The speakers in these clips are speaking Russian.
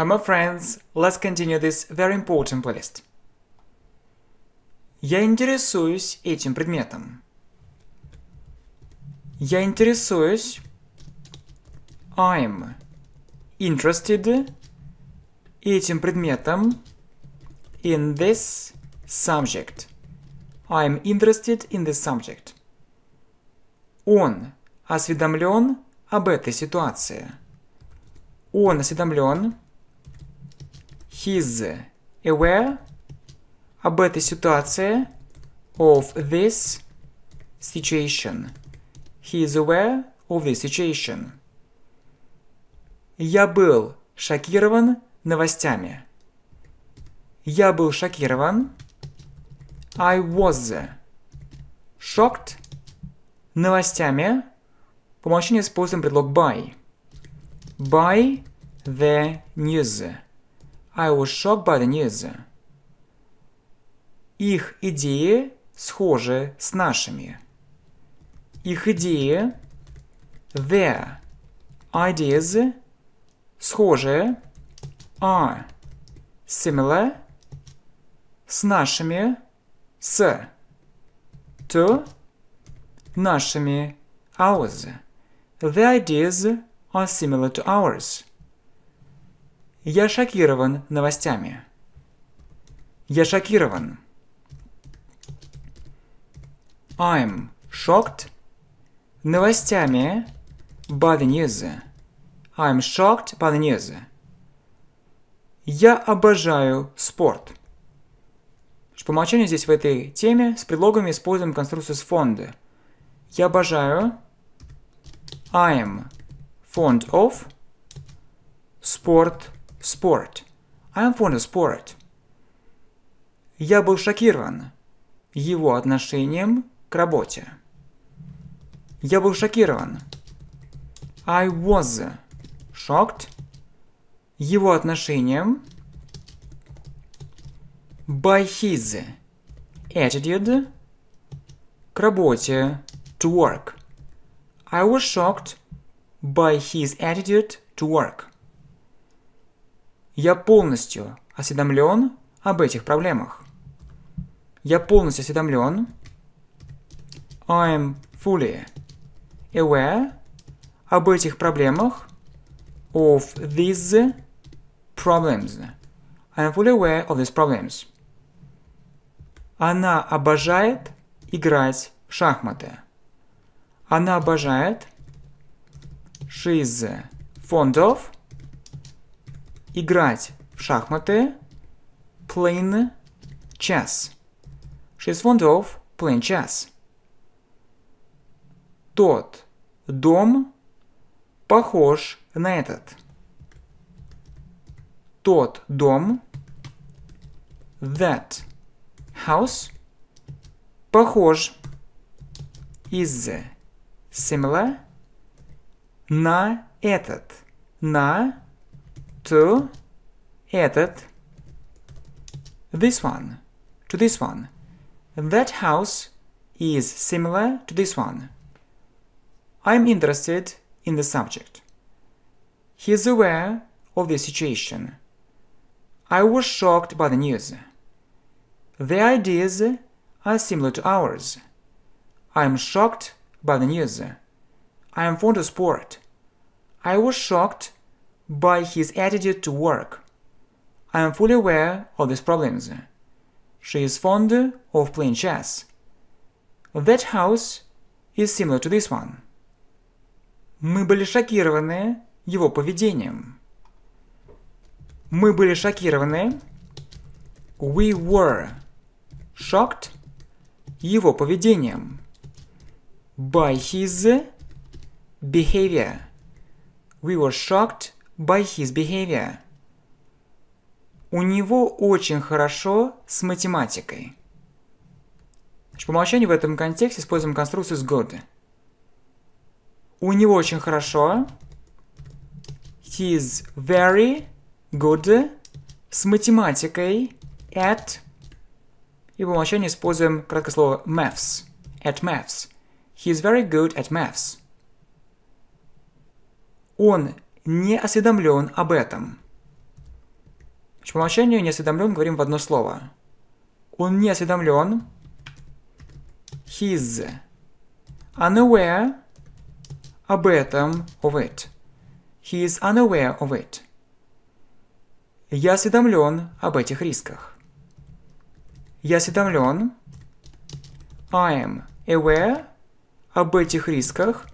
Hello friends, let's continue this very important playlist. Я интересуюсь этим предметом. Я интересуюсь I'm interested этим предметом in this subject. I'm interested in this subject. Он осведомлен об этой ситуации. Он осведомлен he's aware об этой ситуации of this situation. He is aware of this situation. Я был шокирован новостями. Я был шокирован. I was shocked новостями. По умолчанию используем предлог by. By the news. I was shocked by the news. Их идеи схожи с нашими. Их идеи, their ideas, схожи, are, similar, с нашими, с, to, нашими, ours. The ideas are similar to ours. Я шокирован новостями. Я шокирован. I'm shocked новостями by the news. I'm shocked by the news. Я обожаю спорт. По умолчанию здесь в этой теме с предлогами используем конструкцию с фонды. Я обожаю I'm fond of sport. Sport. I'm fond of sport. Я был шокирован его отношением к работе. Я был шокирован. I was shocked его отношением by his attitude к работе to work. I was shocked by his attitude to work. Я полностью осведомлен об этих проблемах. Я полностью осведомлен. I'm fully aware об этих проблемах. Of these problems. I'm fully aware of these problems. Она обожает играть в шахматы. Она обожает. She's fond of играть в шахматы plain chess. Шесть фондов plain chess. Тот дом похож на этот. Тот дом that house похож is similar на этот на to этот, this one, to this one. That house is similar to this one. I'm interested in the subject. He's aware of the situation. I was shocked by the news. Their ideas are similar to ours. I am shocked by the news. I am fond of sport. I was shocked by his attitude to work. I am fully aware of these problems. She is fond of playing chess. That house is similar to this one. Мы были шокированы его поведением. Мы были шокированы. We were shocked его поведением. By his behavior. We were shocked by his behavior. У него очень хорошо с математикой. Значит, по умолчанию в этом контексте используем конструкцию с good. У него очень хорошо. He is very good с математикой at. И по умолчанию используем краткое слово maths. At maths. He is very good at maths. Он не осведомлен об этом. Значит, по умолчанию не осведомлен говорим в одно слово. Он не осведомлен. He's unaware об этом of it. He is unaware of it. Я осведомлен об этих рисках. Я осведомлен. I am aware об этих рисках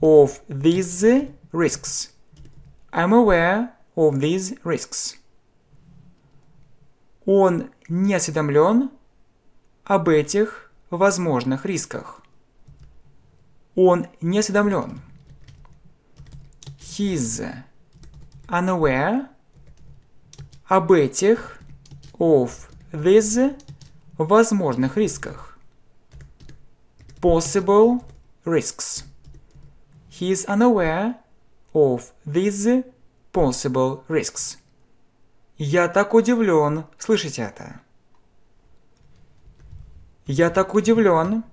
of these risks. I'm aware of these risks. Он не осведомлен об этих возможных рисках. Он не осведомлен. He's unaware об этих of these возможных рисках. Possible risks. He is unaware of these possible risks. Я так удивлен, слышите это? Я так удивлен.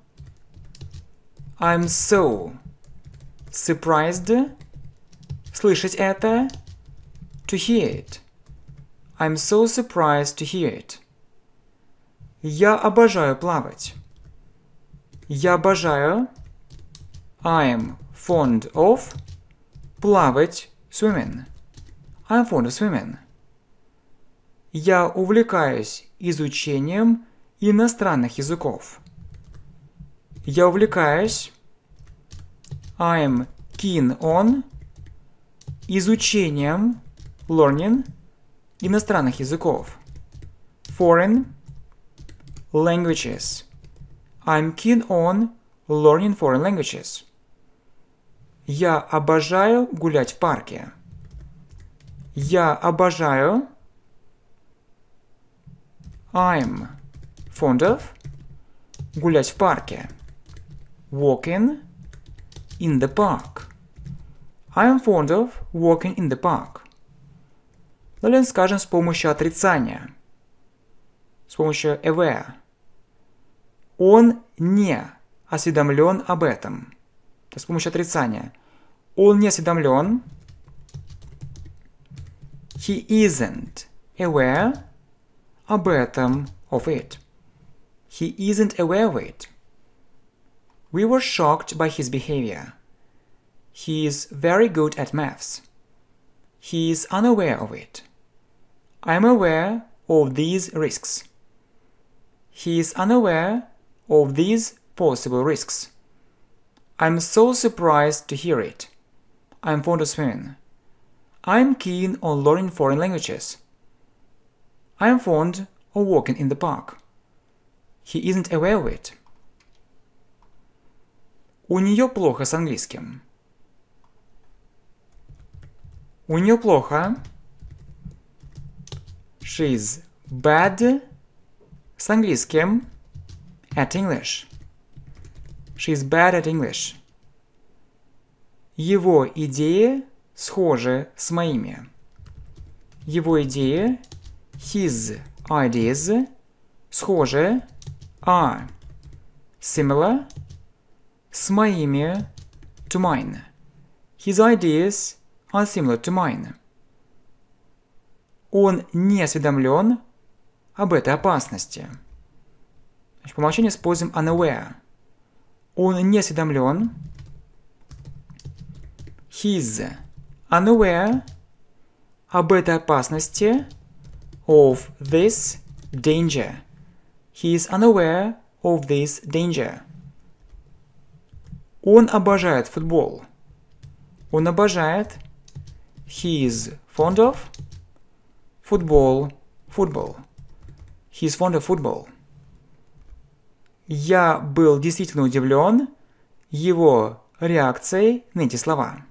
I'm so surprised. Слышать это? To hear it. I'm so surprised to hear it. Я обожаю плавать. Я обожаю. I'm fond of плавать, swimming. I'm fond of swimming. Я увлекаюсь изучением иностранных языков. Я увлекаюсь I'm keen on изучением learning иностранных языков. Foreign languages. I'm keen on learning foreign languages. Я обожаю гулять в парке. Я обожаю. I'm fond of гулять в парке. Walking in the park. I'm fond of walking in the park. Далее скажем с помощью отрицания. С помощью aware. Он не осведомлен об этом. Это с помощью отрицания. Он не осведомлен. He isn't aware об этом of it. He isn't aware of it. We were shocked by his behavior. He is very good at maths. He is unaware of it. I am aware of these risks. He is unaware of these possible risks. I'm so surprised to hear it. I'm fond of swimming. I'm keen on learning foreign languages. I'm fond of walking in the park. He isn't aware of it. У нее плохо с английским. У нее плохо. She's bad с английским at English. She's bad at English. Его идеи схожи с моими. Его идеи his ideas схожи are а. similar с моими to mine. His ideas are similar to mine. Он не осведомлен об этой опасности. Значит, по умолчанию используем unaware. Он не осведомлен his unaware об этой опасности of this danger. He is unaware of this danger. Он обожает футбол. Он обожает he is fond of football, football. He is fond of football. Я был действительно удивлен его реакцией на эти слова.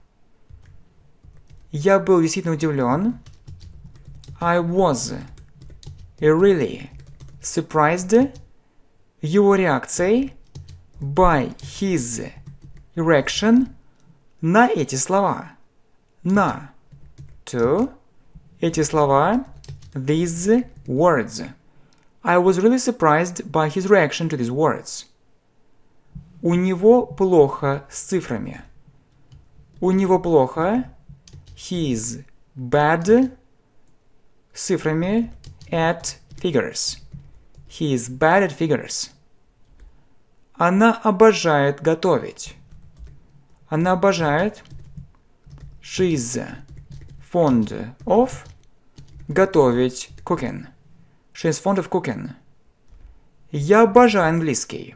Я был действительно удивлен. I was really surprised его реакцией by his reaction на эти слова. На to эти слова these words. I was really surprised by his reaction to these words. У него плохо с цифрами. У него плохо He's bad с цифрами at figures. He's bad at figures. Она обожает готовить. Она обожает. She's fond of готовить cooking. She's fond of cooking. Я обожаю английский.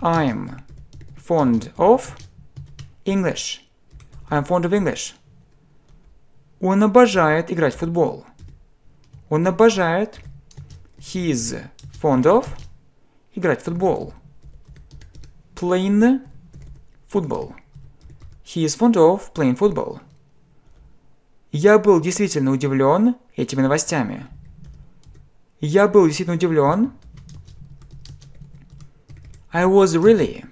I'm fond of English. I'm fond of English. Он обожает играть в футбол. Он обожает He is fond of играть в футбол. Playing football. He is fond of playing football. Я был действительно удивлен этими новостями. Я был действительно удивлен. I was really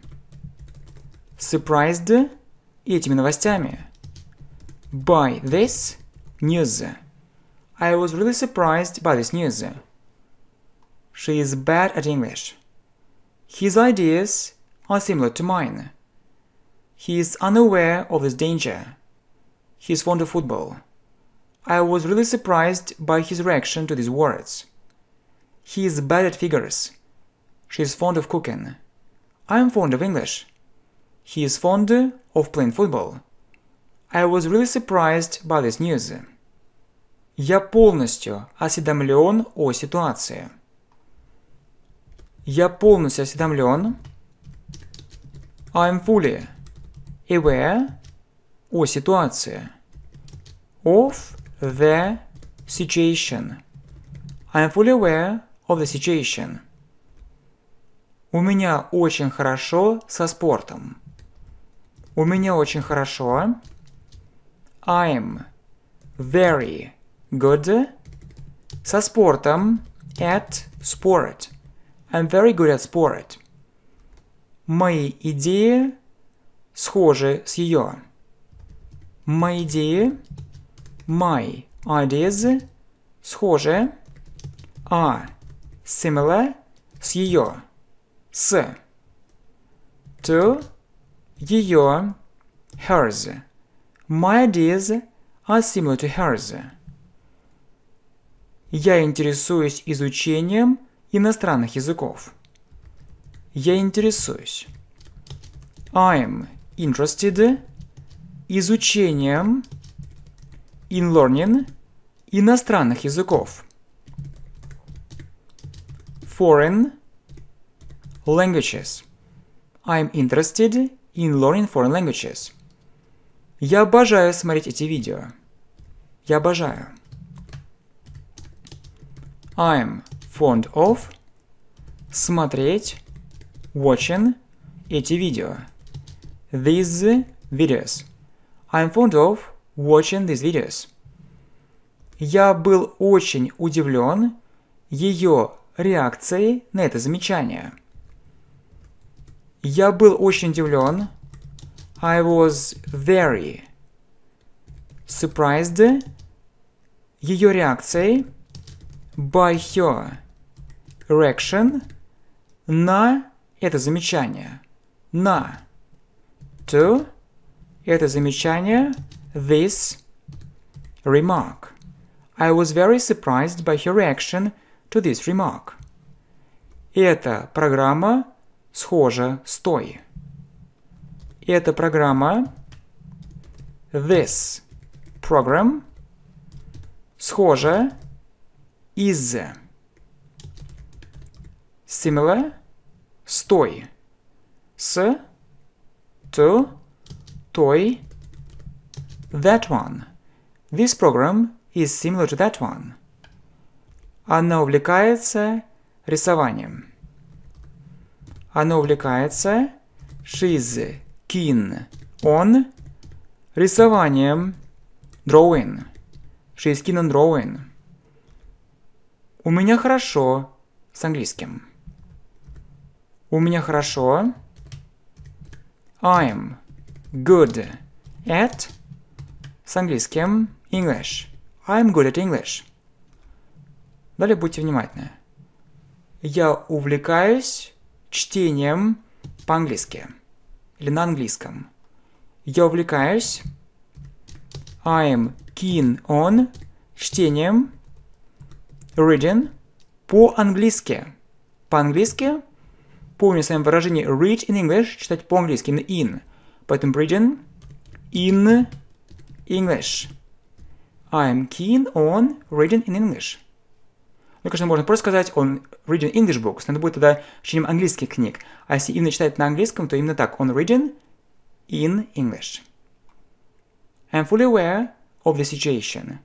surprised и этими новостями. By this news. I was really surprised by this news. She is bad at English. His ideas are similar to mine. He is unaware of his danger. He is fond of football. I was really surprised by his reaction to these words. He is bad at figures. She is fond of cooking. I am fond of English. He is fond of playing football. I was really surprised by this news. Я полностью осведомлен о ситуации. Я полностью осведомлен. I'm fully aware о ситуации. Of the situation. I'm fully aware of the situation. У меня очень хорошо со спортом. У меня очень хорошо. I'm very good со спортом at sport. I'm very good at sport. Мои идеи схожи с ее. Мои идеи, my ideas схожи, а similar с ее, с. To ее, hers. My ideas are similar to hers. Я интересуюсь изучением иностранных языков. Я интересуюсь. I'm interested изучением in learning иностранных языков. Foreign languages. I'm interested in Learning Foreign Languages. Я обожаю смотреть эти видео. Я обожаю. I'm fond of смотреть watching эти видео. These videos. I'm fond of watching these videos. Я был очень удивлен ее реакцией на это замечание. Я был очень удивлен. I was very surprised ее реакцией by her reaction на это замечание. На to это замечание this remark. I was very surprised by her reaction to this remark. Эта программа схожа с той. И эта программа this program схожа is similar с той с to той that one. This program is similar to that one. Она увлекается рисованием. Она увлекается. She's keen on рисованием. Drawing. She's keen on drawing. У меня хорошо с английским. У меня хорошо. I'm good at с английским English. I'm good at English. Далее будьте внимательны. Я увлекаюсь чтением по-английски или на английском. Я увлекаюсь I'm keen on чтением reading по-английски. По-английски помню с вами выражение read in English, читать по-английски, именно in. Поэтому reading in English. I'm keen on reading in English. Ну, конечно, можно просто сказать он reading English books, но это будет тогда чтением английских книг. А если именно читает на английском, то именно так. он reading in English. I'm fully aware of the situation.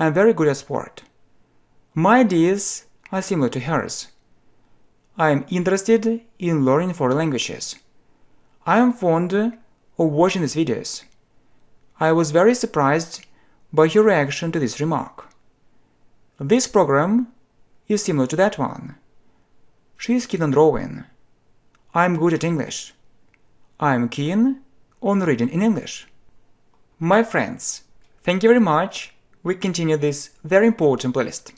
I'm very good at sport. My ideas are similar to hers. I'm interested in learning foreign languages. I am fond of watching these videos. I was very surprised by your reaction to this remark. This program is similar to that one. She is keen on drawing. I'm good at English. I'm keen on reading in English. My friends, thank you very much. We continue this very important playlist.